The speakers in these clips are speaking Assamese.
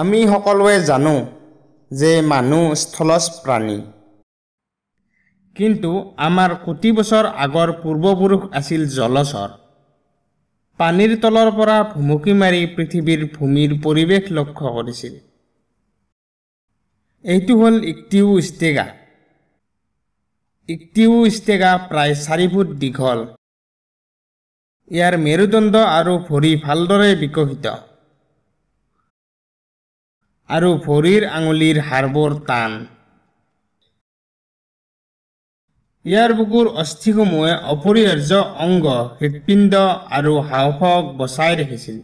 আমি সকলোৱে জানো যে মানুহ স্থলজ প্ৰাণী কিন্তু আমাৰ কোটি বছৰ আগৰ পূৰ্বপুৰুষ আছিল জলচৰ পানীৰ তলৰ পৰা ভুমুকি মাৰি পৃথিৱীৰ ভূমিৰ পৰিৱেশ লক্ষ্য কৰিছিল এইটো হ'ল ইক্টিউ ইষ্টেগা ইক্টিউ ইষ্টেগা প্ৰায় চাৰি ফুট দীঘল ইয়াৰ মেৰুদণ্ড আৰু ভৰি ভালদৰে বিকশিত আৰু ভৰিৰ আঙুলিৰ হাড়বোৰ টান ইয়াৰ বুকুৰ অস্থিসমূহে অপৰিহাৰ্য অংগ হৃদপিণ্ড আৰু হাওফক বচাই ৰাখিছিল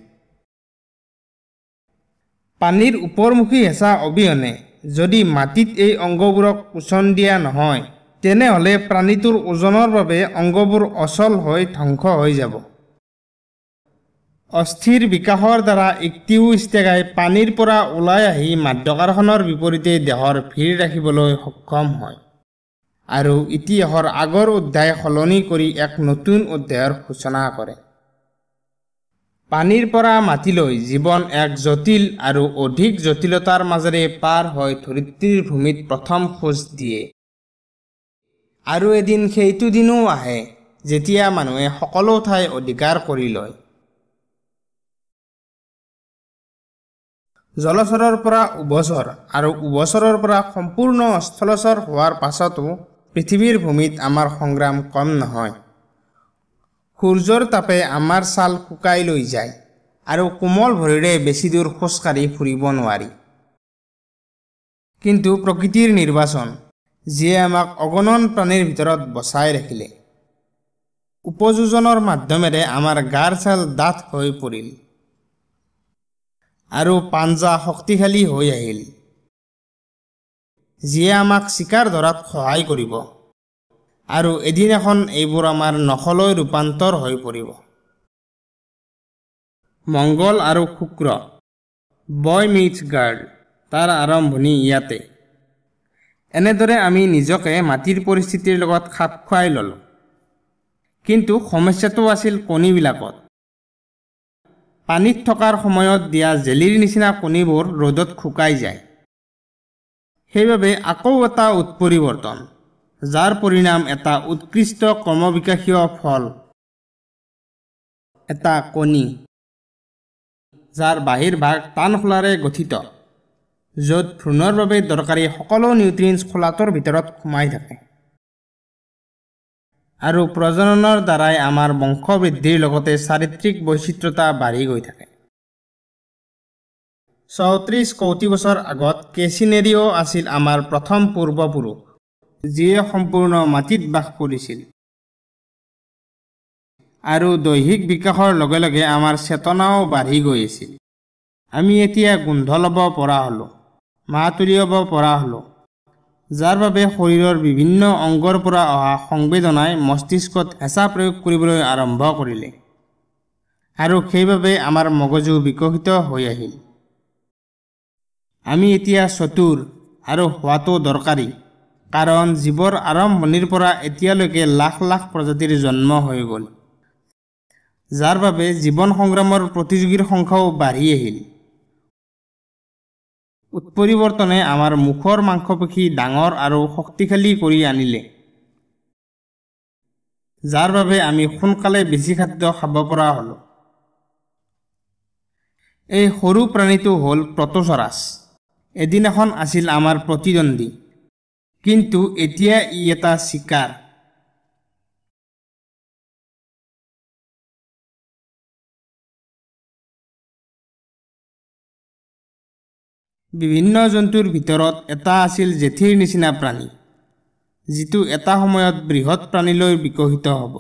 পানীৰ ওপৰমুখী হেঁচা অবিহনে যদি মাটিত এই অংগবোৰক পোচন দিয়া নহয় তেনেহ'লে প্ৰাণীটোৰ ওজনৰ বাবে অংগবোৰ অচল হৈ ধ্বংস হৈ যাব অস্থিৰ বিকাশৰ দ্বাৰা ইক্তিও ষ্টেগাই পানীৰ পৰা ওলাই আহি মাদ্যকাৰখনৰ বিপৰীতে দেহৰ ভিৰ ৰাখিবলৈ সক্ষম হয় আৰু ইতিহাসৰ আগৰ অধ্যায় সলনি কৰি এক নতুন অধ্যায়ৰ সূচনা কৰে পানীৰ পৰা মাটিলৈ জীৱন এক জটিল আৰু অধিক জটিলতাৰ মাজেৰে পাৰ হৈ ধৰিত্ৰীৰ ভূমিত প্ৰথম খোজ দিয়ে আৰু এদিন সেইটো দিনো আহে যেতিয়া মানুহে সকলো ঠাই অধিকাৰ কৰি লয় জলচৰৰ পৰা উভচৰ আৰু উভচৰৰ পৰা সম্পূৰ্ণ স্থলচৰ হোৱাৰ পাছতো পৃথিৱীৰ ভূমিত আমাৰ সংগ্ৰাম কম নহয় সূৰ্যৰ তাপে আমাৰ ছাল শুকাই লৈ যায় আৰু কোমল ভৰিৰে বেছি দূৰ খোজকাঢ়ি ফুৰিব নোৱাৰি কিন্তু প্ৰকৃতিৰ নিৰ্বাচন যিয়ে আমাক অগণন প্ৰাণীৰ ভিতৰত বচাই ৰাখিলে উপযোজনৰ মাধ্যমেৰে আমাৰ গাৰ ছাল ডাঠ হৈ পৰিল আৰু পাঞ্জা শক্তিশালী হৈ আহিল যিয়ে আমাক চিকাৰ ধৰাত সহায় কৰিব আৰু এদিনাখন এইবোৰ আমাৰ নখলৈ ৰূপান্তৰ হৈ পৰিব মংগল আৰু শুক্ৰ বয় মিথ গাৰ্ল তাৰ আৰম্ভণি ইয়াতে এনেদৰে আমি নিজকে মাটিৰ পৰিস্থিতিৰ লগত খাপ খুৱাই ল'লোঁ কিন্তু সমস্যাটো আছিল কণীবিলাকত পানীত থকাৰ সময়ত দিয়া জেলিৰ নিচিনা কণীবোৰ ৰ'দত শুকাই যায় সেইবাবে আকৌ এটা উৎপৰিৱৰ্তন যাৰ পৰিণাম এটা উৎকৃষ্ট ক্ৰমবিকাশীয় ফল এটা কণী যাৰ বাহিৰ ভাগ টান খোলাৰে গঠিত য'ত ভ্ৰূণৰ বাবে দৰকাৰী সকলো নিউট্ৰিয়েণ্টছ খোলাটোৰ ভিতৰত সোমাই থাকে আৰু প্ৰজননৰ দ্বাৰাই আমাৰ বংশবৃদ্ধিৰ লগতে চাৰিত্ৰিক বৈচিত্ৰতা বাঢ়ি গৈ থাকে চৌত্ৰিছ কৌটি বছৰ আগত কেচিনেৰিঅ' আছিল আমাৰ প্ৰথম পূৰ্বপুৰুষ যিয়ে সম্পূৰ্ণ মাটিত বাস কৰিছিল আৰু দৈহিক বিকাশৰ লগে লগে আমাৰ চেতনাও বাঢ়ি গৈ আছিল আমি এতিয়া গোন্ধ ল'ব পৰা হ'লোঁ মাহ তুলিয়াব পৰা হ'লোঁ যাৰ বাবে শৰীৰৰ বিভিন্ন অংগৰ পৰা অহা সংবেদনাই মস্তিষ্কত হেঁচা প্ৰয়োগ কৰিবলৈ আৰম্ভ কৰিলে আৰু সেইবাবে আমাৰ মগজু বিকশিত হৈ আহিল আমি এতিয়া চতুৰ আৰু হোৱাটো দৰকাৰী কাৰণ জীৱৰ আৰম্ভণিৰ পৰা এতিয়ালৈকে লাখ লাখ প্ৰজাতিৰ জন্ম হৈ গ'ল যাৰ বাবে জীৱন সংগ্ৰামৰ প্ৰতিযোগীৰ সংখ্যাও বাঢ়ি আহিল উৎপৰিৱৰ্তনে আমাৰ মুখৰ মাংসপেশী ডাঙৰ আৰু শক্তিশালী কৰি আনিলে যাৰ বাবে আমি সোনকালে বেছি খাদ্য খাব পৰা হ'লোঁ এই সৰু প্ৰাণীটো হ'ল প্ৰটচৰাছ এদিনাখন আছিল আমাৰ প্ৰতিদ্বন্দ্বী কিন্তু এতিয়া ই এটা চিকাৰ বিভিন্ন জন্তুৰ ভিতৰত এটা আছিল জেঠীৰ নিচিনা প্ৰাণী যিটো এটা সময়ত বৃহৎ প্ৰাণীলৈ বিকশিত হ'ব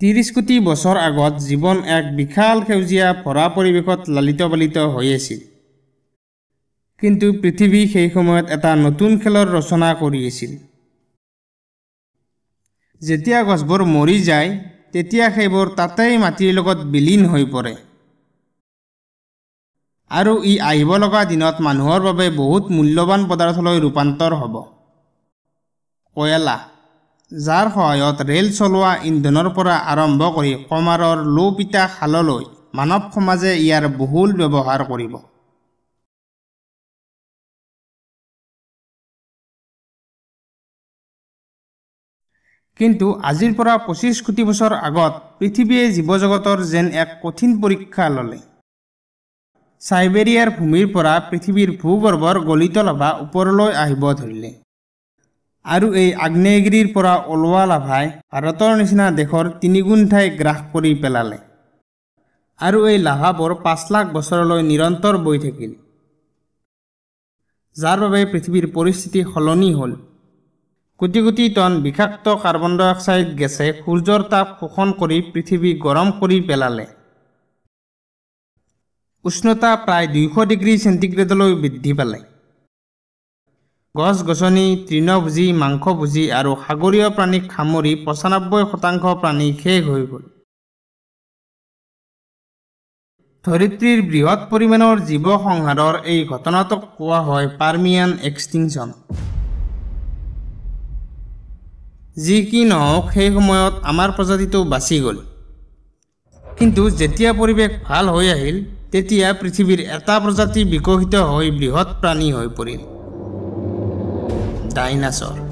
ত্ৰিছ কোটি বছৰ আগত জীৱন এক বিশাল সেউজীয়া ভৰা পৰিৱেশত লালিত পালিত হৈ আছিল কিন্তু পৃথিৱী সেই সময়ত এটা নতুন খেলৰ ৰচনা কৰি আছিল যেতিয়া গছবোৰ মৰি যায় তেতিয়া সেইবোৰ তাতেই মাটিৰ লগত বিলীন হৈ পৰে আৰু ই আহিব লগা দিনত মানুহৰ বাবে বহুত মূল্যৱান পদাৰ্থলৈ ৰূপান্তৰ হ'ব কয়লা যাৰ সহায়ত ৰেল চলোৱা ইন্ধনৰ পৰা আৰম্ভ কৰি কমাৰৰ লো লোপিতা খাললৈ মানৱ সমাজে ইয়াৰ বহুল ব্যৱহাৰ কৰিব কিন্তু আজিৰ পৰা পঁচিছ কোটি বছৰ আগত পৃথিৱীয়ে জীৱ জগতৰ যেন এক কঠিন পৰীক্ষা ল'লে চাইবেৰিয়াৰ ভূমিৰ পৰা পৃথিৱীৰ ভূগৰ্ভৰ গলিত লাভা ওপৰলৈ আহিব ধৰিলে আৰু এই আগ্নেয়গিৰিৰ পৰা ওলোৱা লাভাই ভাৰতৰ নিচিনা দেশৰ তিনিগুণ ঠাই গ্ৰাস কৰি পেলালে আৰু এই লাভাবোৰ পাঁচ লাখ বছৰলৈ নিৰন্তৰ বৈ থাকিল যাৰ বাবে পৃথিৱীৰ পৰিস্থিতি সলনি হ'ল কোটি কোটি টন বিষাক্ত কাৰ্বন ডাই অক্সাইড গেছে সূৰ্যৰ তাপ শোষণ কৰি পৃথিৱী গৰম কৰি পেলালে উষ্ণতা প্ৰায় দুইশ ডিগ্ৰী চেণ্টিগ্ৰেডলৈ বৃদ্ধি পালে গছ গছনি তৃণভোজী মাংসভোজী আৰু সাগৰীয় প্ৰাণীক সামৰি পঁচানব্বৈ শতাংশ প্ৰাণী শেষ হৈ গ'ল ধৰিত্ৰীৰ বৃহৎ পৰিমাণৰ জীৱ সংহাৰৰ এই ঘটনাটোক কোৱা হয় পাৰ্মিয়ান এক্সটিংচন যি কি নহওক সেই সময়ত আমাৰ প্ৰজাতিটো বাচি গ'ল কিন্তু যেতিয়া পৰিৱেশ ভাল হৈ আহিল তেতিয়া পৃথিৱীৰ এটা প্ৰজাতি বিকশিত হৈ বৃহৎ প্ৰাণী হৈ পৰিল ডাইনাছৰ